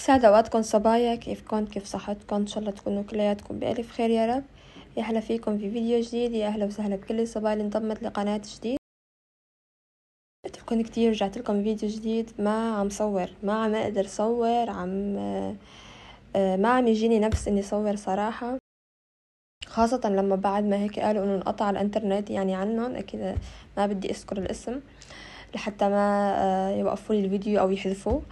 يسعد اوقاتكم صبايا كيفكن كيف صحتكن ان شاء الله تكونوا كلياتكم بالف خير يا رب يا اهلا فيكم في فيديو جديد يا اهلا وسهلا بكل الصبايا اللي انضمت لقناه جديد لكم كتير رجعت لكم فيديو جديد ما عم صور ما عم اقدر صور عم آه، ما عم يجيني نفس اني صور صراحه خاصة لما بعد ما هيك قالوا انه انقطع الانترنت يعني عنهم اكيد ما بدي اذكر الاسم لحتى ما آه، يوقفوا لي الفيديو او يحذفوه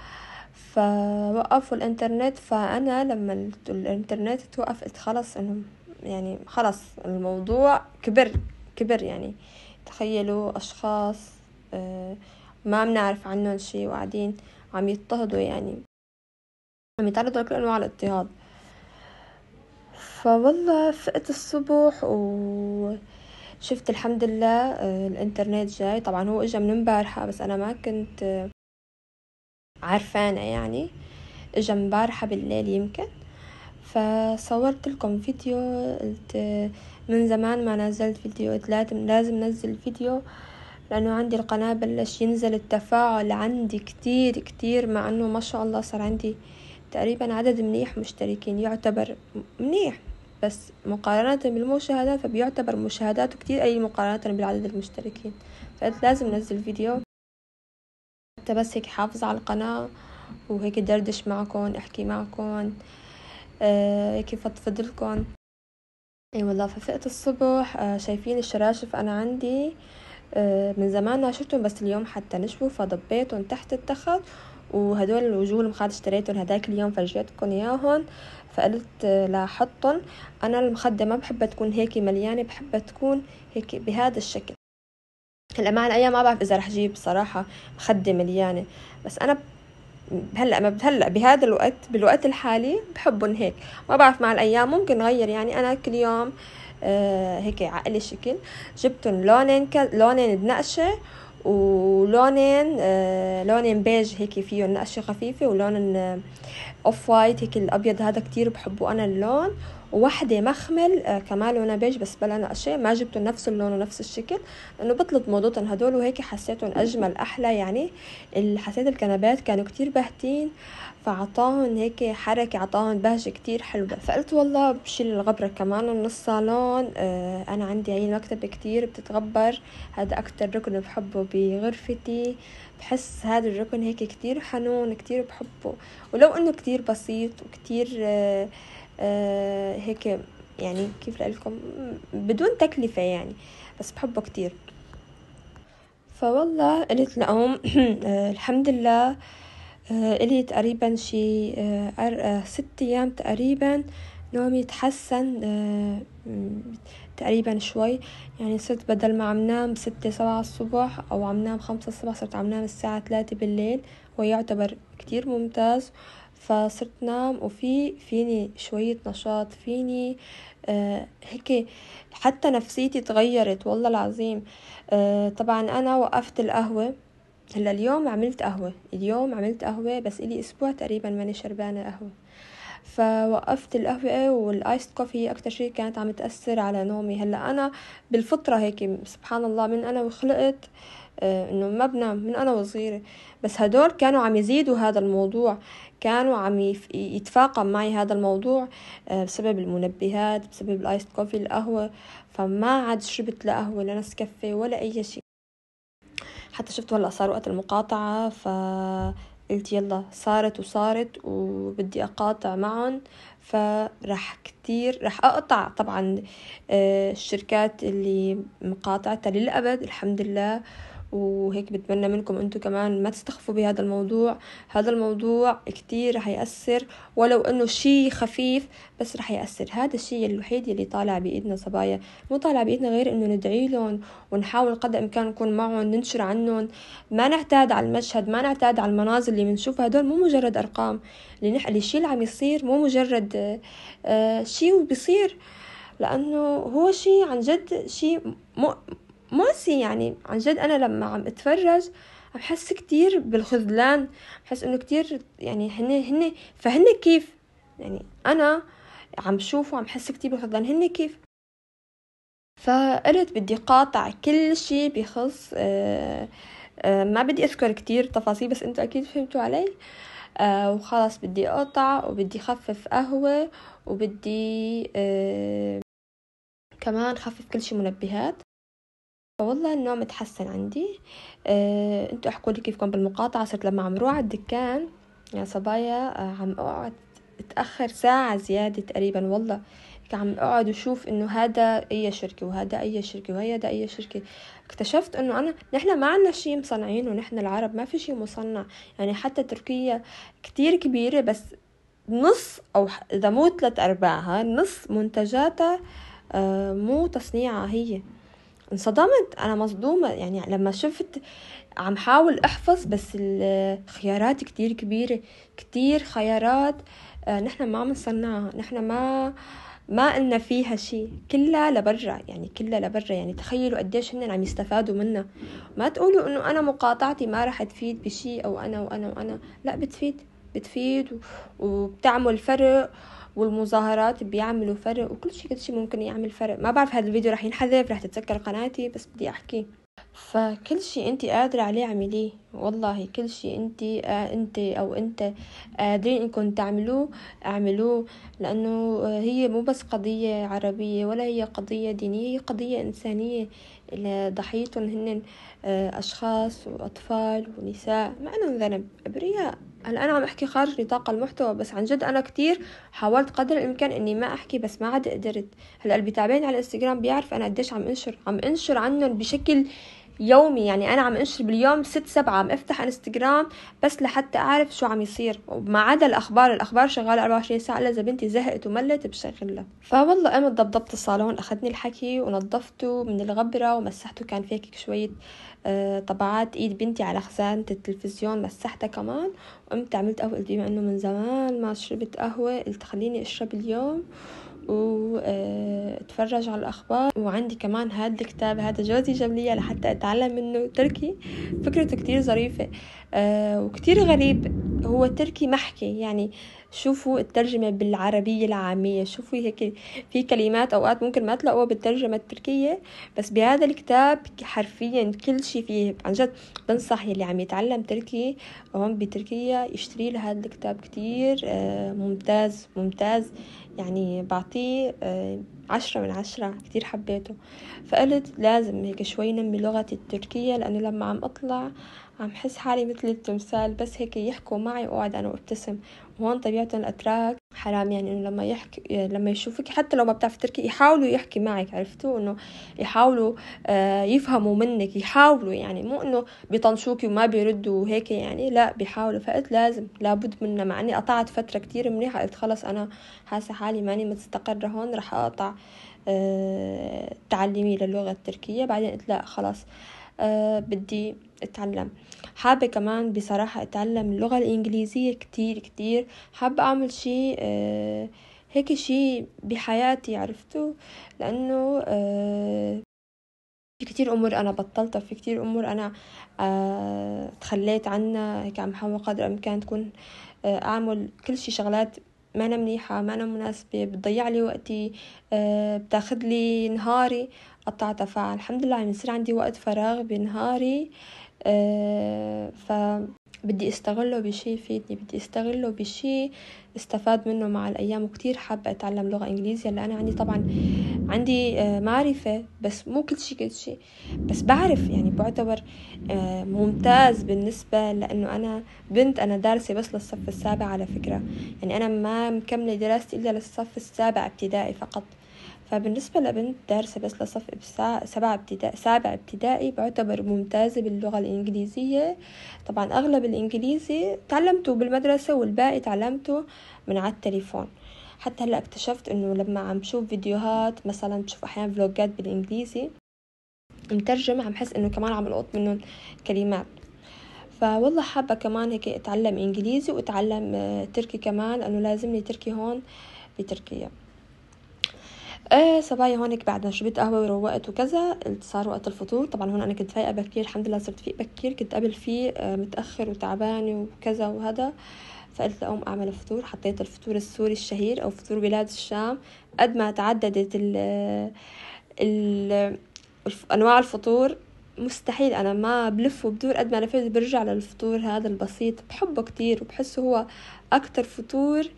فوقفوا الانترنت فانا لما الانترنت توقف قلت خلص انه يعني خلص الموضوع كبر كبر يعني تخيلوا اشخاص آه، ما بنعرف عنهم شي وقاعدين عم يضطهدوا يعني عم يتعرضوا لكل انواع الاضطهاد فوالله فقت الصبح و شفت الحمد لله آه، الانترنت جاي طبعا هو اجا من امبارحة بس انا ما كنت عارفانة يعني اجا مبارحة بالليل يمكن فصورت لكم فيديو قلت من زمان ما نزلت فيديو قلت لازم نزل فيديو لأنه عندي القناة بلش ينزل التفاعل عندي كتير كتير مع أنه ما شاء الله صار عندي تقريبا عدد منيح مشتركين يعتبر منيح بس مقارنة بالمشاهدات فبيعتبر مشاهداته كتير اي مقارنة بالعدد المشتركين فقلت لازم نزل فيديو حتى بس هيك حافظ على القناة وهيك دردش معكم احكي معكم آه، هيك فضفض اي والله ففقت الصبح أه شايفين الشراشف انا عندي أه من زمان شفتهم بس اليوم حتى نشفوا فضبيتهم تحت التخت وهدول الوجوه المخاد اشتريتهم هداك اليوم فرجيتكم اياهم فقلت آه، لاحطهم انا المخده ما بحبها تكون هيك مليانه بحبها تكون هيك بهذا الشكل للأمانة أيام ما بعرف إذا رح أجيب صراحة مخدة مليانة بس أنا هلا ما هلا بهذا الوقت بالوقت الحالي بحبهم هيك ما بعرف مع الايام ممكن غير يعني انا كل يوم آه هيك عقلي شكل جبتهم لونين لونين بنقشه ولونين آه لونين بيج هيك فيهم نقشه خفيفه ولون اوف وايت هيك الابيض هذا كتير بحبه انا اللون وحده مخمل آه، كمان لونها بيج بس بلا نقشة ما جبتهم نفس اللون ونفس الشكل لأنه بطلت موضتهم هدول وهيك حسيتهم أجمل أحلى يعني حسيت الكنبات كانوا كتير باهتين فعطاهم هيك حركة عطاهم بهجة كتير حلوة فقلت والله بشيل الغبرة كمان من الصالون آه أنا عندي هي المكتبة كتير بتتغبر هذا أكتر ركن بحبه بغرفتي بحس هذا الركن هيك كتير حنون كتير بحبه ولو أنه كتير بسيط وكتير آه آه، هيك يعني كيف لكم بدون تكلفة يعني بس بحبه كتير فوالله قلت لهم آه، الحمد لله آه، إلي تقريبا شي ست أيام تقريبا نومي تحسن تقريبا شوي يعني صرت بدل ما عم نام ستة سبعة الصبح أو عم نام خمسة الصبح صرت عم نام الساعة ثلاثة بالليل ويعتبر كتير ممتاز آه فصرت نام وفي فيني شوية نشاط فيني آه هيك حتى نفسيتي تغيرت والله العظيم آه طبعا أنا وقفت القهوة هلا اليوم عملت قهوة اليوم عملت قهوة بس إلي أسبوع تقريبا ماني شربانة قهوة آه فوقفت القهوة والايس كوفي أكتر شي كانت عم تأثر على نومي هلأ أنا بالفطرة هيك سبحان الله من أنا وخلقت آه، انه ما بنام من انا وصغيرة بس هدول كانوا عم يزيدوا هذا الموضوع كانوا عم يتفاقم معي هذا الموضوع آه، بسبب المنبهات بسبب الايس كوفي القهوة فما عاد شربت لا قهوة لا نسكافيه ولا اي شيء حتى شفت هلا صار وقت المقاطعة ف قلت يلا صارت وصارت وبدي أقاطع معهم فرح كتير رح أقطع طبعا آه، الشركات اللي مقاطعتها للأبد الحمد لله وهيك بتمنى منكم انتم كمان ما تستخفوا بهذا الموضوع هذا الموضوع كتير رح يأثر ولو انه شيء خفيف بس رح يأثر هذا الشيء الوحيد اللي طالع بإيدنا صبايا مو طالع بإيدنا غير انه ندعي لهم ونحاول قدر الامكان نكون معهم ننشر عنهم ما نعتاد على المشهد ما نعتاد على المناظر اللي بنشوفها هدول مو مجرد ارقام اللي نح... الشيء اللي عم يصير مو مجرد آه، شيء وبيصير لانه هو شيء عن جد شيء مؤ... ماسي يعني عن جد انا لما عم اتفرج عم كتير بالخذلان بحس انه كتير يعني هن هن فهن كيف يعني انا عم شوف وعم حس كتير بالخذلان هن كيف فقلت بدي قاطع كل شيء بخص آه، آه، ما بدي اذكر كتير تفاصيل بس انتوا اكيد فهمتوا علي آه، وخلاص بدي اقطع وبدي خفف قهوة وبدي كمان خفف كل شي منبهات والله النوم تحسن عندي أه، انتو احكوا لي كيفكم بالمقاطعه صرت لما عم روح على الدكان يا صبايا آه، عم اقعد اتاخر ساعه زياده تقريبا والله عم اقعد وشوف انه هذا اي شركه وهذا اي شركه وهذا اي شركه اكتشفت انه انا نحن ما عندنا شيء مصنعينه نحن العرب ما في شيء مصنع يعني حتى تركيا كتير كبيره بس نص او اذا مو ثلاث ارباعها نص منتجاتها آه، مو تصنيعها هي انصدمت انا مصدومه يعني لما شفت عم حاول احفظ بس الخيارات كتير كبيره كتير خيارات آه، نحن ما عم نصنعها نحن ما ما قلنا فيها شيء كلها لبرا يعني كلها لبرا يعني تخيلوا قديش هن عم يستفادوا منا ما تقولوا انه انا مقاطعتي ما راح تفيد بشيء او انا وانا وانا لا بتفيد بتفيد وبتعمل فرق والمظاهرات بيعملوا فرق وكل شيء كل شيء ممكن يعمل فرق ما بعرف هذا الفيديو رح ينحذف رح تتسكر قناتي بس بدي احكي فكل شيء انت قادرة عليه اعمليه والله كل شيء انت آه انت او انت آه، قادرين انكم تعملوه اعملوه لانه آه، هي مو بس قضية عربية ولا هي قضية دينية هي قضية انسانية ضحيتهم هن آه، اشخاص واطفال ونساء ما لهم ذنب ابرياء هلا انا عم احكي خارج نطاق المحتوى بس عن جد انا كتير حاولت قدر الامكان اني ما احكي بس ما عاد قدرت هلا اللي بيتابعني على الانستغرام بيعرف انا قديش عم انشر عم انشر عنهم بشكل يومي يعني انا عم انشر باليوم ست سبعة عم افتح انستغرام بس لحتى اعرف شو عم يصير وما عدا الاخبار الاخبار شغاله 24 ساعه الا اذا بنتي زهقت وملت بشغلها فوالله قمت ضبضبت الصالون اخذني الحكي ونظفته من الغبره ومسحته كان فيك شويه آه، طبعات ايد بنتي على خزانة التلفزيون مسحتها كمان وقمت عملت قهوة بما انه من زمان ما شربت قهوة قلت خليني اشرب اليوم واتفرج آه، على الاخبار وعندي كمان هذا الكتاب هذا جوزي جاب لي لحتى اتعلم منه تركي فكرته كتير ظريفه آه، وكتير غريب هو تركي محكي يعني شوفوا الترجمة بالعربية العامية شوفوا هيك في كلمات أوقات ممكن ما تلاقوها بالترجمة التركية بس بهذا الكتاب حرفيا كل شيء فيه عن جد بنصح يلي عم يتعلم تركي هون بتركيا يشتري لهذا هذا الكتاب كتير آه، ممتاز ممتاز يعني بعطيه آه، عشرة من عشرة كتير حبيته فقلت لازم هيك شوي نمي لغتي التركية لأنه لما عم أطلع عم حس حالي مثل التمثال بس هيك يحكوا معي وقعد انا وابتسم وهون طبيعة الاتراك حرام يعني انه لما يحكي لما يشوفك حتى لو ما بتعرف تركي يحاولوا يحكي معك عرفتوا انه يحاولوا آه، يفهموا منك يحاولوا يعني مو انه بيطنشوكي وما بيردوا وهيك يعني لا بيحاولوا فقلت لازم لابد منه مع اني قطعت فترة كتير منيحة قلت خلص انا حاسة حالي ماني مستقرة هون رح اقطع آه، تعلمي للغة التركية بعدين قلت لا خلص آه، بدي اتعلم حابة كمان بصراحة اتعلم اللغة الانجليزية كتير كتير حابة اعمل شي آه، هيك شي بحياتي عرفتوا لانه آه، في كتير امور انا بطلتها في كتير امور انا تخليت عنها هيك عم حاول قدر الامكان تكون اعمل كل شي شغلات ما أنا منيحة ما أنا مناسبة بتضيع لي وقتي بتاخد لي نهاري قطعتها فالحمد لله عم يعني يصير عندي وقت فراغ بنهاري آه، فبدي استغله بشي يفيدني بدي استغله بشي استفاد منه مع الأيام وكتير حابة أتعلم لغة إنجليزية لأن أنا عندي طبعا عندي آه، معرفة بس مو كل شي كل شي بس بعرف يعني بعتبر آه، ممتاز بالنسبة لأنه أنا بنت أنا دارسة بس للصف السابع على فكرة يعني أنا ما مكملة دراستي إلا للصف السابع ابتدائي فقط فبالنسبة لبنت دارسة بس لصف سبعة ابتدائي سابع ابتدائي بعتبر ممتازة باللغة الإنجليزية طبعا أغلب الإنجليزي تعلمته بالمدرسة والباقي تعلمته من على التليفون حتى هلا اكتشفت انه لما عم بشوف فيديوهات مثلا بشوف احيانا فلوجات بالانجليزي مترجم عم حس انه كمان عم القط منهم كلمات فوالله حابة كمان هيك اتعلم انجليزي واتعلم آه، تركي كمان لانه لازمني تركي هون بتركيا آه صبايا هونك بعد ما شربت قهوه وروقت وكذا صار وقت الفطور طبعا هون انا كنت فايقه بكير الحمد لله صرت فيق بكير كنت قبل فيه آه متاخر وتعبانه وكذا وهذا فقلت اقوم اعمل فطور حطيت الفطور السوري الشهير او فطور بلاد الشام قد ما تعددت ال ال انواع الفطور مستحيل انا ما بلف وبدور قد ما لفيت برجع للفطور هذا البسيط بحبه كتير وبحسه هو اكتر فطور آه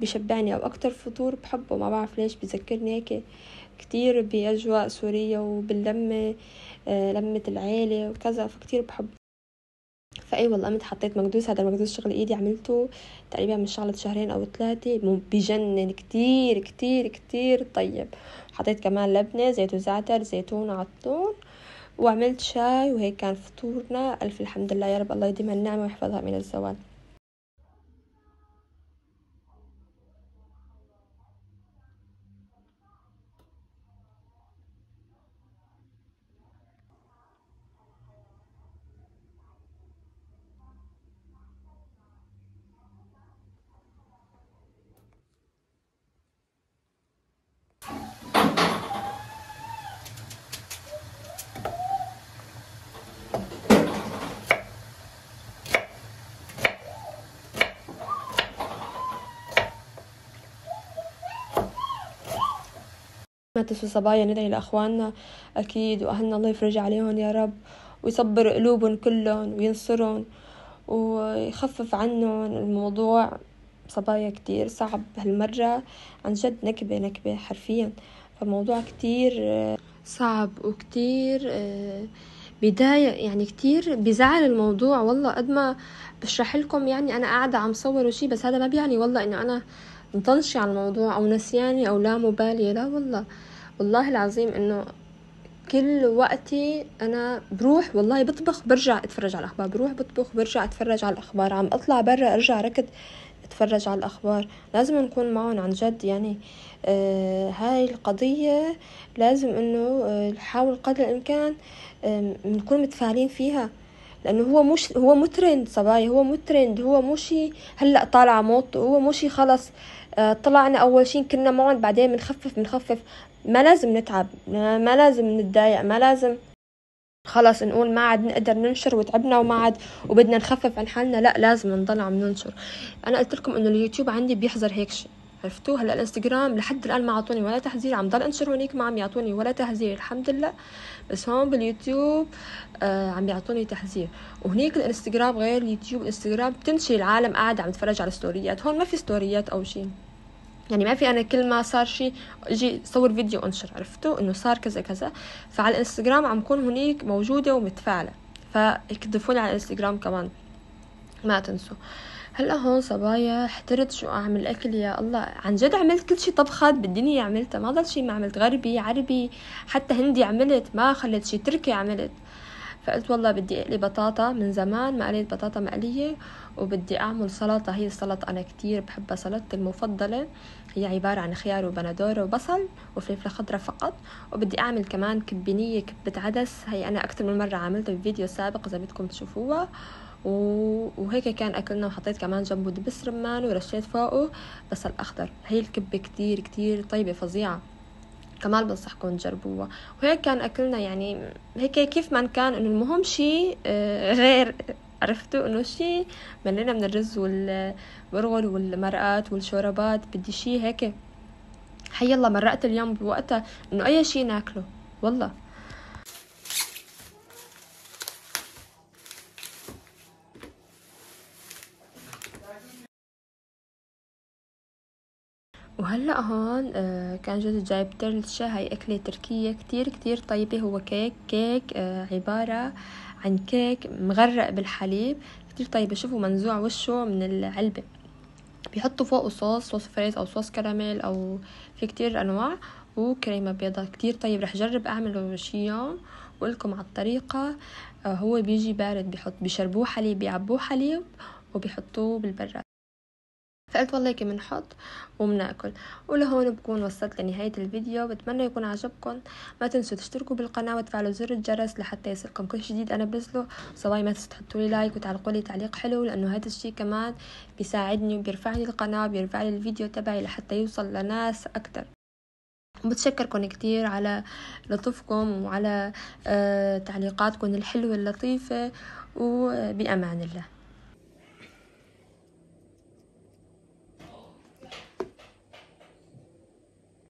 بشبعني أو أكتر فطور بحبه ما بعرف ليش بذكرني هيك كتير بأجواء سورية وباللمة آه، لمة العيلة وكذا فكتير بحبه فاي والله قمت حطيت مقدوس هذا المقدوس شغل ايدي عملته تقريبا من شغلة شهرين او ثلاثة بجنن كتير كتير كتير طيب حطيت كمان لبنة زيت وزعتر زيتون عطون وعملت شاي وهيك كان فطورنا الف الحمد لله يا رب الله يديمها النعمة ويحفظها من الزوال مقدس وصبايا ندعي لأخواننا أكيد وأهلنا الله يفرج عليهم يا رب ويصبر قلوبهم كلهم وينصرهم ويخفف عنهم الموضوع صبايا كتير صعب هالمرة عن جد نكبة نكبة حرفيا فالموضوع كتير صعب وكتير بداية يعني كتير بزعل الموضوع والله قد ما بشرح لكم يعني أنا قاعدة عم صور وشي بس هذا ما بيعني والله إنه أنا مطنشة على الموضوع أو نسيانة أو لا مبالية لا والله والله العظيم انه كل وقتي انا بروح والله بطبخ برجع اتفرج على الاخبار بروح بطبخ برجع اتفرج على الاخبار عم اطلع برا ارجع ركض اتفرج على الاخبار لازم نكون معهم عن جد يعني آه هاي القضية لازم انه آه، نحاول آه قدر الامكان آه نكون متفاعلين فيها لانه هو مش هو مو ترند صبايا هو مو ترند هو مو شي هلا طالع موت هو مو شي خلص آه طلعنا اول شي كنا معهم بعدين بنخفف بنخفف ما لازم نتعب ما لازم نتضايق ما لازم خلاص نقول ما عاد نقدر ننشر وتعبنا وما عاد وبدنا نخفف عن حالنا لا لازم نضل عم ننشر انا قلت لكم انه اليوتيوب عندي بيحظر هيك شيء عرفتوا هلا الانستغرام لحد الان ما عطوني ولا تحذير عم ضل انشر هونيك ما عم يعطوني ولا تحذير الحمد لله بس هون باليوتيوب آه عم يعطوني تحذير وهنيك الانستغرام غير اليوتيوب الانستغرام بتمشي العالم قاعده عم تتفرج على ستوريات هون ما في ستوريات او شيء يعني ما في انا كل ما صار شيء اجي صور فيديو انشر عرفتوا انه صار كذا كذا فعلى الانستغرام عم كون هنيك موجوده ومتفاعله فضيفوني على الانستغرام كمان ما تنسوا هلا هون صبايا احترت شو اعمل اكل يا الله عن جد عملت كل شيء طبخات بالدنيا عملتها ما ضل شيء ما عملت غربي عربي حتى هندي عملت ما خليت شيء تركي عملت فقلت والله بدي اقلي بطاطا من زمان ما قليت بطاطا مقلية وبدي اعمل سلطة هي السلطة انا كتير بحبها سلطتي المفضلة هي عبارة عن خيار وبندورة وبصل وفلفلة خضرة فقط وبدي اعمل كمان كبينية كبة عدس هي انا اكتر من مرة عملتها بفيديو سابق اذا بدكم تشوفوها وهيك كان أكلنا وحطيت كمان جنبه دبس رمان ورشيت فوقه بصل أخضر هي الكبة كتير كتير طيبة فظيعة كمان بنصحكم تجربوها وهيك كان اكلنا يعني هيك كيف ما كان انه المهم شيء آه، غير عرفتوا انه شيء ملينا من الرز والبرغل والمرقات والشوربات بدي شيء هيك حي الله مرقت اليوم بوقتها انه اي شيء ناكله والله وهلأ هون آه، كان جد جايب ترشة هاي أكلة تركية كتير كتير طيبة هو كيك كيك آه، عبارة عن كيك مغرق بالحليب كتير طيبة شوفوا منزوع وشه من العلبة بيحطوا فوقه صوص صوص فريز أو صوص كراميل أو في كتير أنواع وكريمة بيضة كتير طيب رح جرب أعمله شي يوم وقلكم على الطريقة آه، هو بيجي بارد بيحط بيشربوه حليب بيعبوه حليب وبيحطوه بالبراد فقلت والله كي بنحط وبناكل ولهون بكون وصلت لنهاية الفيديو بتمنى يكون عجبكم ما تنسوا تشتركوا بالقناة وتفعلوا زر الجرس لحتى يصلكم كل جديد أنا بنزله سواء ما تنسوا تحطوا لي لايك وتعلقوا لي تعليق حلو لأنه هذا الشي كمان بيساعدني وبيرفع لي القناة وبيرفع لي الفيديو تبعي لحتى يوصل لناس أكتر بتشكركم كتير على لطفكم وعلى آه، تعليقاتكم الحلوة اللطيفة وبأمان الله